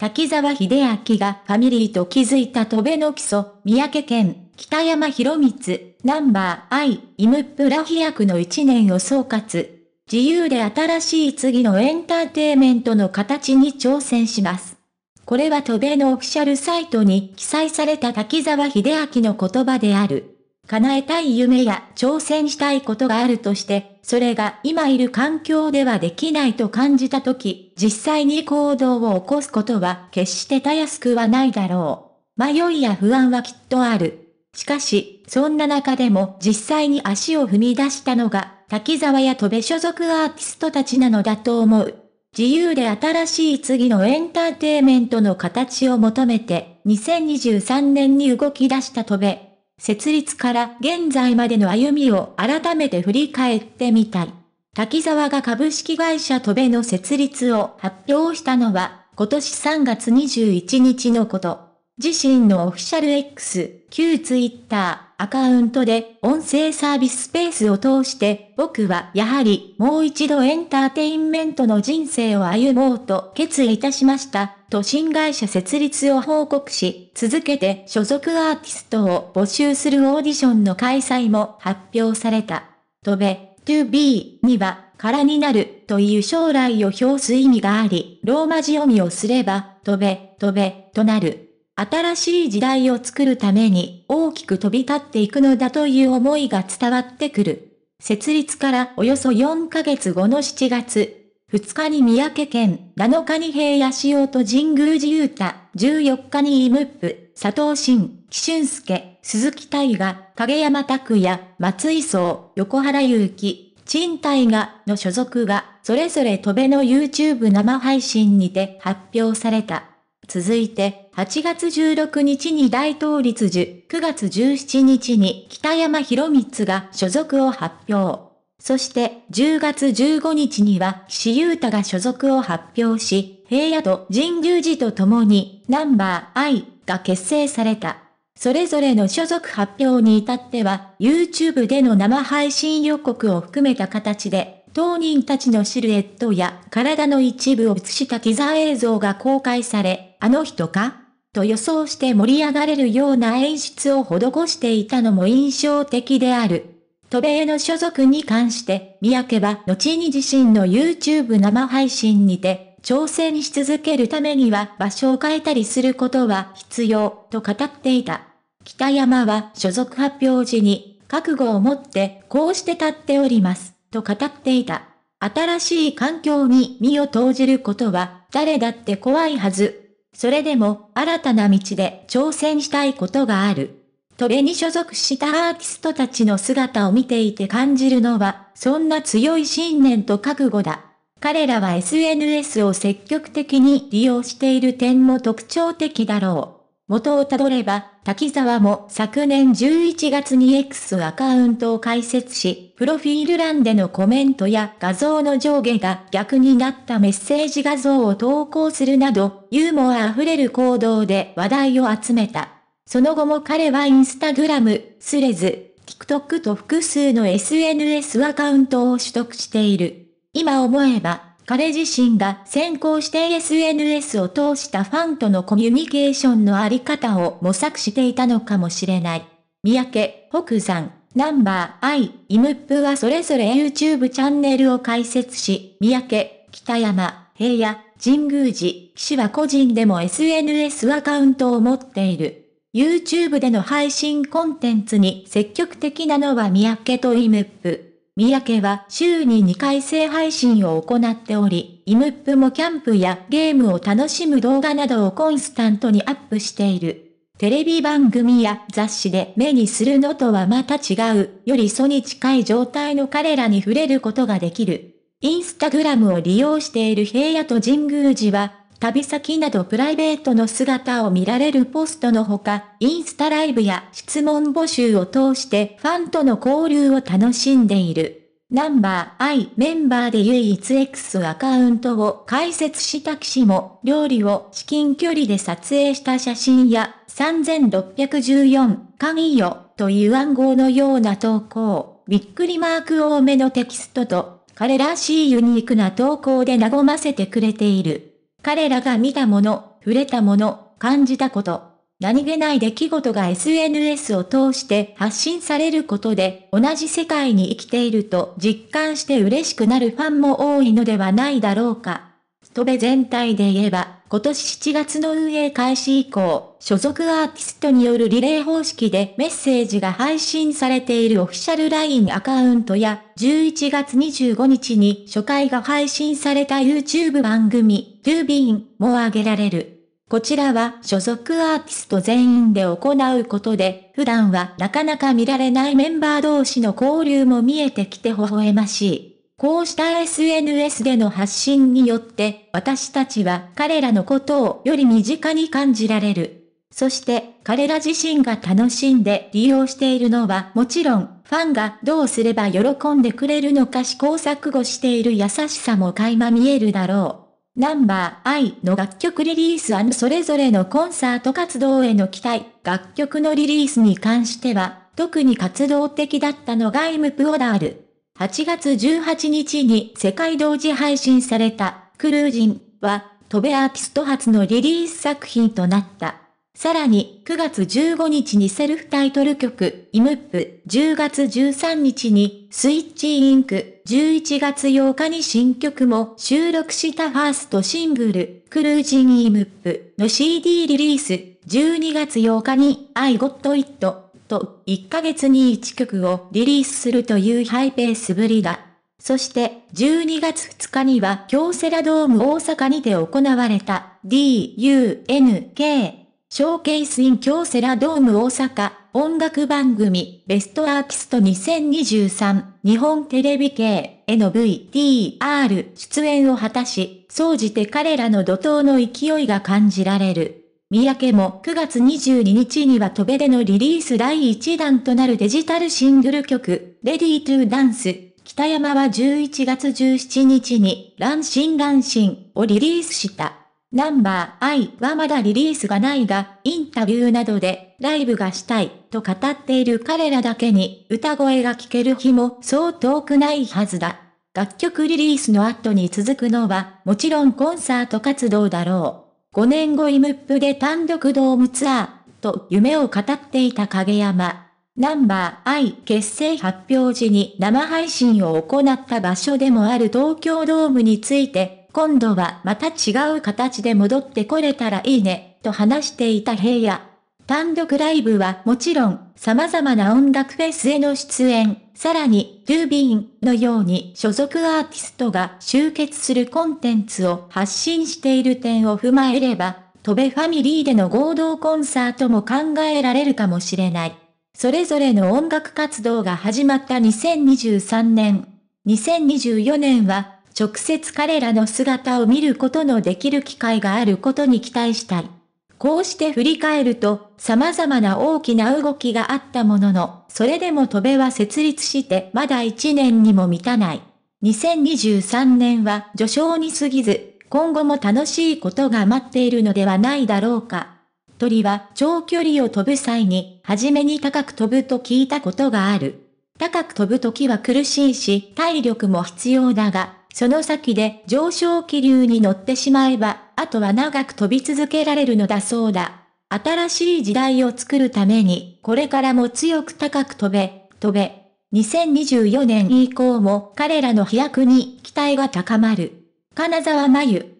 滝沢秀明がファミリーと築いた戸辺の基礎、三宅県、北山博光、ナンバーアイイムプラ飛躍の一年を総括。自由で新しい次のエンターテイメントの形に挑戦します。これは戸辺のオフィシャルサイトに記載された滝沢秀明の言葉である。叶えたい夢や挑戦したいことがあるとして、それが今いる環境ではできないと感じたとき、実際に行動を起こすことは決してたやすくはないだろう。迷いや不安はきっとある。しかし、そんな中でも実際に足を踏み出したのが、滝沢や戸部所属アーティストたちなのだと思う。自由で新しい次のエンターテイメントの形を求めて、2023年に動き出した戸部。設立から現在までの歩みを改めて振り返ってみたい。滝沢が株式会社トベの設立を発表したのは、今年3月21日のこと。自身のオフィシャル X、旧ツイッター、アカウントで音声サービススペースを通して、僕はやはりもう一度エンターテインメントの人生を歩もうと決意いたしました。と新会社設立を報告し、続けて所属アーティストを募集するオーディションの開催も発表された。とべ、to be には、空になるという将来を表す意味があり、ローマ字読みをすれば、とべ、とべ、となる。新しい時代を作るために大きく飛び立っていくのだという思いが伝わってくる。設立からおよそ4ヶ月後の7月、2日に三宅県、7日に平野仕様と神宮寺雄太、14日にイムップ、佐藤慎、紀俊介、鈴木大河、影山拓也、松井壮、横原祐希、陳大河の所属が、それぞれ戸部の YouTube 生配信にて発表された。続いて、8月16日に大統立樹、9月17日に北山博光が所属を発表。そして10月15日には岸優太が所属を発表し、平野と神宮寺と共にナンバー I が結成された。それぞれの所属発表に至っては、YouTube での生配信予告を含めた形で、当人たちのシルエットや体の一部を映したティザー映像が公開され、あの人かと予想して盛り上がれるような演出を施していたのも印象的である。渡米の所属に関して、三宅は後に自身の YouTube 生配信にて、挑戦し続けるためには場所を変えたりすることは必要、と語っていた。北山は所属発表時に、覚悟を持ってこうして立っております、と語っていた。新しい環境に身を投じることは誰だって怖いはず。それでも新たな道で挑戦したいことがある。トベに所属したアーティストたちの姿を見ていて感じるのは、そんな強い信念と覚悟だ。彼らは SNS を積極的に利用している点も特徴的だろう。元をたどれば、滝沢も昨年11月に X アカウントを開設し、プロフィール欄でのコメントや画像の上下が逆になったメッセージ画像を投稿するなど、ユーモア溢れる行動で話題を集めた。その後も彼はインスタグラム、スレズ、TikTok と複数の SNS アカウントを取得している。今思えば、彼自身が先行して SNS を通したファンとのコミュニケーションのあり方を模索していたのかもしれない。三宅、北山、ナンバー、I、イムップはそれぞれ YouTube チャンネルを開設し、三宅、北山、平野、神宮寺、騎士は個人でも SNS アカウントを持っている。YouTube での配信コンテンツに積極的なのは三宅とイムップ。三宅は週に2回制配信を行っており、イムップもキャンプやゲームを楽しむ動画などをコンスタントにアップしている。テレビ番組や雑誌で目にするのとはまた違う、より素に近い状態の彼らに触れることができる。インスタグラムを利用している平野と神宮寺は、旅先などプライベートの姿を見られるポストのほか、インスタライブや質問募集を通してファンとの交流を楽しんでいる。ナンバー I メンバーで唯一 X アカウントを開設した騎士も、料理を至近距離で撮影した写真や、3614、鍵よ、という暗号のような投稿、びっくりマーク多めのテキストと、彼らしいユニークな投稿で和ませてくれている。彼らが見たもの、触れたもの、感じたこと、何気ない出来事が SNS を通して発信されることで同じ世界に生きていると実感して嬉しくなるファンも多いのではないだろうか。ストベ全体で言えば、今年7月の運営開始以降、所属アーティストによるリレー方式でメッセージが配信されているオフィシャル LINE アカウントや、11月25日に初回が配信された YouTube 番組、9便も挙げられる。こちらは所属アーティスト全員で行うことで、普段はなかなか見られないメンバー同士の交流も見えてきて微笑ましい。こうした SNS での発信によって、私たちは彼らのことをより身近に感じられる。そして、彼ら自身が楽しんで利用しているのはもちろん、ファンがどうすれば喜んでくれるのか試行錯誤している優しさも垣間見えるだろう。ナンバー I の楽曲リリースそれぞれのコンサート活動への期待、楽曲のリリースに関しては、特に活動的だったのがムプオダール。8月18日に世界同時配信された、クルージンは、飛べアーティスト初のリリース作品となった。さらに、9月15日にセルフタイトル曲、イムップ、10月13日に、スイッチインク、11月8日に新曲も収録したファーストシングル、クルージンイムップの CD リリース、12月8日に、I Got It と、1ヶ月に1曲をリリースするというハイペースぶりだ。そして、12月2日には京セラドーム大阪にて行われた DUNK ショーケースイン京セラドーム大阪、音楽番組、ベストアーティスト2023、日本テレビ系への VTR 出演を果たし、総じて彼らの怒涛の勢いが感じられる。三宅も9月22日には飛べでのリリース第1弾となるデジタルシングル曲、レディトゥーダンス、北山は11月17日に、ランシンランシンをリリースした。ナンバー I はまだリリースがないが、インタビューなどでライブがしたいと語っている彼らだけに歌声が聴ける日もそう遠くないはずだ。楽曲リリースの後に続くのは、もちろんコンサート活動だろう。5年後イムップで単独ドームツアー、と夢を語っていた影山。ナンバー I 結成発表時に生配信を行った場所でもある東京ドームについて、今度はまた違う形で戻ってこれたらいいね、と話していた平野。単独ライブはもちろん、様々な音楽フェスへの出演、さらに、ドゥービーンのように所属アーティストが集結するコンテンツを発信している点を踏まえれば、戸部ファミリーでの合同コンサートも考えられるかもしれない。それぞれの音楽活動が始まった2023年。2024年は直接彼らの姿を見ることのできる機会があることに期待したい。こうして振り返ると、様々な大きな動きがあったものの、それでも戸部は設立してまだ1年にも満たない。2023年は序章に過ぎず、今後も楽しいことが待っているのではないだろうか。鳥は長距離を飛ぶ際に、初めに高く飛ぶと聞いたことがある。高く飛ぶ時は苦しいし、体力も必要だが、その先で上昇気流に乗ってしまえば、あとは長く飛び続けられるのだそうだ。新しい時代を作るために、これからも強く高く飛べ、飛べ。2024年以降も彼らの飛躍に期待が高まる。金沢真由